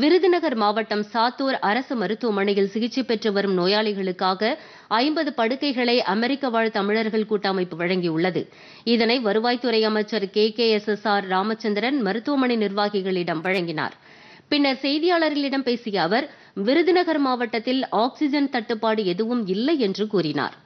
விருதுநகர் மாவட்டம் சாத்தூர் அரசு மருத்துவமனையில் சிகிச்சை பெற்று வரும் நோயாளிகளுக்காக ஐம்பது படுக்கைகளை அமெரிக்க வாழ் தமிழர்கள் கூட்டமைப்பு வழங்கியுள்ளது இதனை வருவாய்த்துறை அமைச்சர் K K S S R Ramachandran மருத்துவமனை நிர்வாகிகளிடம் வழங்கினார் பின்னர் செய்தியாளர்களிடம் பேசிய அவர் விருதுநகர் மாவட்டத்தில் ஆக்ஸிஜன் தட்டுப்பாடு எதுவும் இல்லை என்று கூறினார்